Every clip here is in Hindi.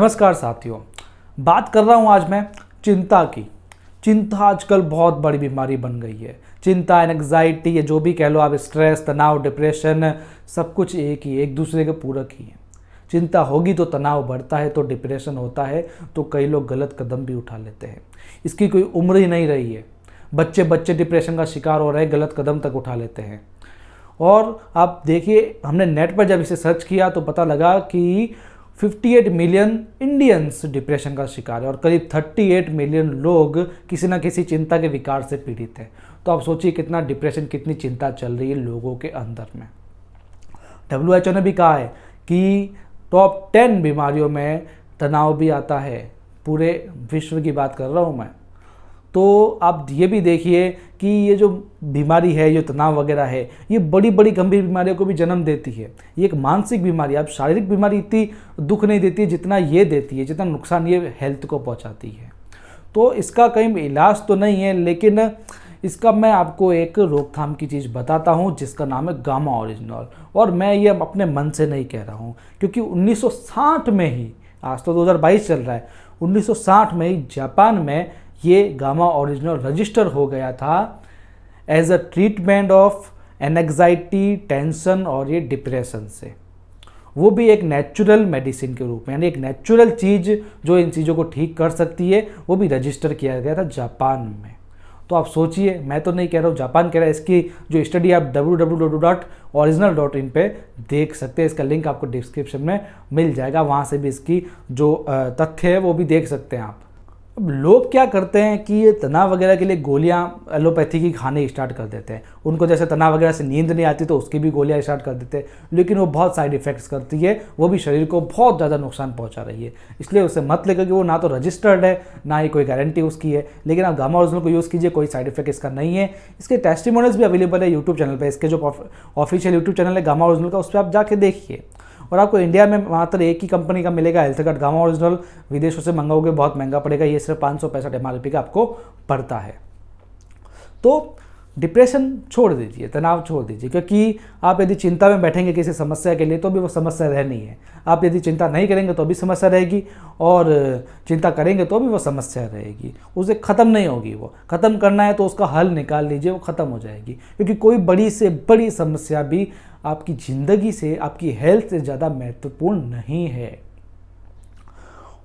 नमस्कार साथियों बात कर रहा हूँ आज मैं चिंता की चिंता आजकल बहुत बड़ी बीमारी बन गई है चिंता एंग्जाइटी या जो भी कह लो आप स्ट्रेस तनाव डिप्रेशन सब कुछ एक ही एक दूसरे के पूरक ही है चिंता होगी तो तनाव बढ़ता है तो डिप्रेशन होता है तो कई लोग गलत कदम भी उठा लेते हैं इसकी कोई उम्र ही नहीं रही है बच्चे बच्चे डिप्रेशन का शिकार हो रहे हैं गलत कदम तक उठा लेते हैं और आप देखिए हमने नेट पर जब इसे सर्च किया तो पता लगा कि 58 मिलियन इंडियंस डिप्रेशन का शिकार है और करीब 38 मिलियन लोग किसी ना किसी चिंता के विकार से पीड़ित हैं तो आप सोचिए कितना डिप्रेशन कितनी चिंता चल रही है लोगों के अंदर में डब्ल्यू ने भी कहा है कि टॉप 10 बीमारियों में तनाव भी आता है पूरे विश्व की बात कर रहा हूँ मैं तो आप ये भी देखिए कि ये जो बीमारी है ये तनाव वगैरह है ये बड़ी बड़ी गंभीर बीमारियों को भी जन्म देती है ये एक मानसिक बीमारी आप शारीरिक बीमारी इतनी दुख नहीं देती है जितना ये देती है जितना नुकसान ये हेल्थ को पहुंचाती है तो इसका कहीं इलाज तो नहीं है लेकिन इसका मैं आपको एक रोकथाम की चीज़ बताता हूँ जिसका नाम है गामा ओरिजिनल और मैं ये अपने मन से नहीं कह रहा हूँ क्योंकि उन्नीस में ही आज तो दो चल रहा है 1960 में ही जापान में ये गामा ओरिजिनल रजिस्टर हो गया था as a treatment of anxiety tension और ये डिप्रेशन से वो भी एक नेचुरल मेडिसिन के रूप में यानी एक नेचुरल चीज़ जो इन चीज़ों को ठीक कर सकती है वो भी रजिस्टर किया गया था जापान में तो आप सोचिए मैं तो नहीं कह रहा हूँ जापान कह रहा है इसकी जो स्टडी आप W W W dot original dot in पर देख सकते हैं इसका लिंक आपको डिस्क्रिप्शन में मिल जाएगा वहाँ से भी इसकी जो तथ्य है वो भी देख सकते हैं आप अब लोग क्या करते हैं कि ये तनाव वगैरह के लिए गोलियां एलोपैथी की खाने स्टार्ट कर देते हैं उनको जैसे तनाव वगैरह से नींद नहीं आती तो उसकी भी गोलियां स्टार्ट कर देते हैं लेकिन वो बहुत साइड इफेक्ट्स करती है वो भी शरीर को बहुत ज़्यादा नुकसान पहुंचा रही है इसलिए उसे मत लेकर कि वो ना तो रजिस्टर्ड है ना ही कोई गारंटी उसकी है लेकिन आप गामा ओरिजिनल को यूज़ कीजिए कोई साइड इफेक्ट इसका नहीं है इसके टेस्टिमोनल्स भी अवेलेबल है यूट्यूब चैनल पर इसके जो ऑफिशियल यूट्यूब चैनल है गामा ओरिजिनल का उस पर आप जाके देखिए और आपको इंडिया में मात्र एक ही कंपनी का मिलेगा हेल्थ कार्ड गामा ओरिजिनल विदेशों से मंगाओगे बहुत महंगा पड़ेगा ये सिर्फ पाँच सौ पैंसठ का आपको पड़ता है तो डिप्रेशन छोड़ दीजिए तनाव छोड़ दीजिए क्योंकि आप यदि चिंता में बैठेंगे किसी समस्या के लिए तो भी वो समस्या रहनी है आप यदि चिंता नहीं करेंगे तो भी समस्या रहेगी और चिंता करेंगे तो भी वो समस्या रहेगी उसे ख़त्म नहीं होगी वो ख़त्म करना है तो उसका हल निकाल लीजिए वो ख़त्म हो जाएगी क्योंकि कोई बड़ी से बड़ी समस्या भी आपकी ज़िंदगी से आपकी हेल्थ से ज़्यादा महत्वपूर्ण नहीं है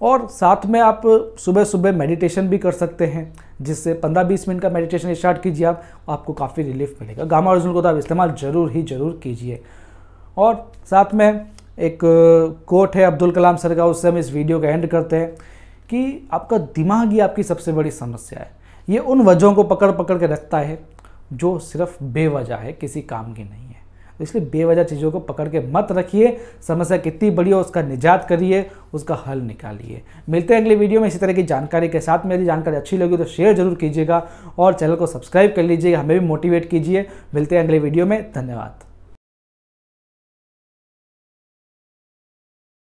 और साथ में आप सुबह सुबह मेडिटेशन भी कर सकते हैं जिससे 15-20 मिनट का मेडिटेशन स्टार्ट कीजिए आप आपको काफ़ी रिलीफ मिलेगा गामा अर्जुन को तो आप इस्तेमाल ज़रूर ही ज़रूर कीजिए और साथ में एक कोट है अब्दुल कलाम सर का उससे हम इस वीडियो का एंड करते हैं कि आपका दिमाग ही आपकी सबसे बड़ी समस्या है ये उन वजहों को पकड़ पकड़ के रखता है जो सिर्फ बेवजह है किसी काम की नहीं है इसलिए बेवजह चीज़ों को पकड़ के मत रखिए समस्या कितनी बड़ी हो उसका निजात करिए उसका हल निकालिए मिलते हैं अगले वीडियो में इसी तरह की जानकारी के साथ मेरी जानकारी अच्छी लगी तो शेयर जरूर कीजिएगा और चैनल को सब्सक्राइब कर लीजिएगा हमें भी मोटिवेट कीजिए मिलते हैं अगले वीडियो में धन्यवाद